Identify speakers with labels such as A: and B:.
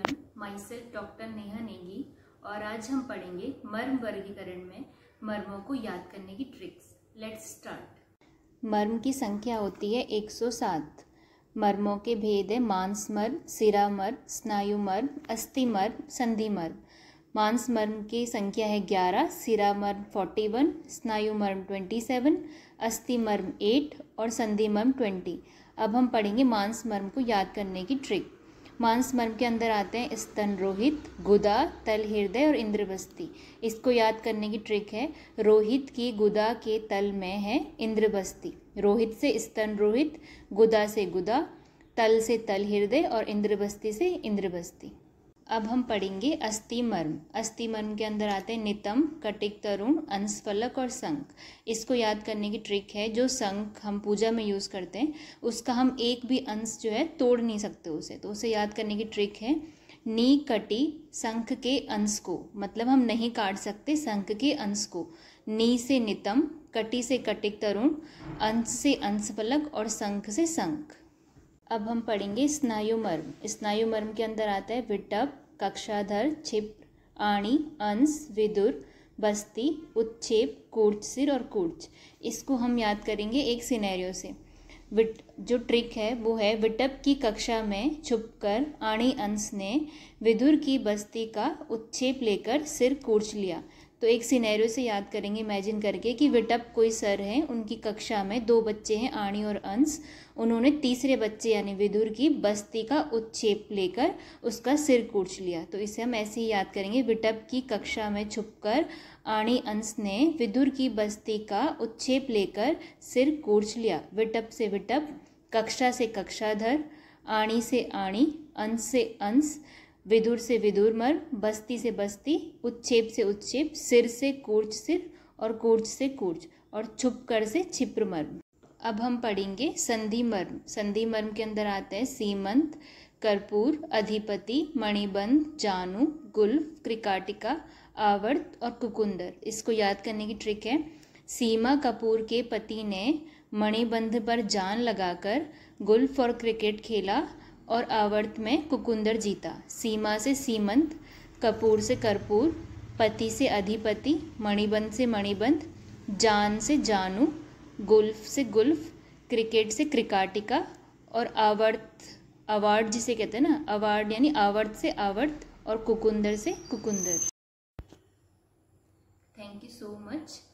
A: everyone myself doctor Neha Negi और आज हम पढ़ेंगे मर्म वर्गीकरण में मर्मों को याद करने की ट्रिक्स लेट्स स्टार्ट मर्म की संख्या होती है 107 मर्मों के भेद है मांस मर्म सिरा मर्म स्नायु मर्म अस्थि मर्म संधि मर्म मांस मर्म की संख्या है ग्यारह सिरा मर्म फोर्टी वन स्नायु मर्म ट्वेंटी सेवन अस्थि मर्म एट और संधि मर्म ट्वेंटी अब हम पढ़ेंगे मांस मर्म को याद करने की ट्रिक मांस मर्म के अंदर आते हैं स्तन रोहित गुदा तल हृदय और इंद्रबस्ती इसको याद करने की ट्रिक है रोहित की गुदा के तल में है इंद्रबस्ती रोहित से स्तन रोहित गुदा से गुदा तल से तल हृदय और इंद्रबस्ती से इंद्रबस्ती अब हम पढ़ेंगे अस्थिमर्म अस्थिमर्म के अंदर आते हैं नितम कटिक तरुण अंशफलक और संख इसको याद करने की ट्रिक है जो संख हम पूजा में यूज़ करते हैं उसका हम एक भी अंश जो है तोड़ नहीं सकते उसे तो उसे याद करने की ट्रिक है नी कटी संख के अंश को मतलब हम नहीं काट सकते संख के अंश को नी से नितम कटी से कटिक तरुण अंश से अंशफलक और संख से संख अब हम पढ़ेंगे स्नायुमर्म स्नायुमर्म के अंदर आता है विटप कक्षाधर छिप आणी अंश विदुर बस्ती उच्छेप कूर्च सिर और कूर्च इसको हम याद करेंगे एक सिनेरियो से विट जो ट्रिक है वो है विटप की कक्षा में छुपकर आणी अंश ने विदुर की बस्ती का उच्छेप लेकर सिर कूर्च लिया तो एक सिनेरियो से याद करेंगे इमेजिन करके कि विटअप कोई सर हैं उनकी कक्षा में दो बच्चे हैं आणी और अंश उन्होंने तीसरे बच्चे यानी विदुर की बस्ती का उच्छेप लेकर उसका सिर कूच लिया तो इसे हम ऐसे ही याद करेंगे विटअप की कक्षा में छुपकर आणी अंश ने विदुर की बस्ती का उच्छेप लेकर सिर कूच लिया विटअप से विटअप कक्षा से कक्षाधर आणी से आणी अंश से अंश विदुर से विदुर मर्म बस्ती से बस्ती उच्छेप से उच्छेप सिर से कूर्च सिर और कूर्च से कूर्च और छुप कर से छिप्र मर्म अब हम पढ़ेंगे संधि मर्म संधि मर्म के अंदर आते हैं सीमंत कर्पूर अधिपति मणिबंध जानू गुल्फ क्रिकाटिका आवर्त और कुकुंदर इसको याद करने की ट्रिक है सीमा कपूर के पति ने मणिबंध पर जान लगाकर गुल्फ और क्रिकेट खेला और आवर्त में कुकुंदर जीता सीमा से सीमंत कपूर से कर्पूर पति से अधिपति मणिबंध से मणिबंध जान से जानू गुल्फ से गुल्फ क्रिकेट से क्रिकाटिका और आवर्त अवार्ड जिसे कहते हैं ना अवार्ड यानी आवर्त से आवर्त और कुकुंदर से कुकुंदर थैंक यू सो मच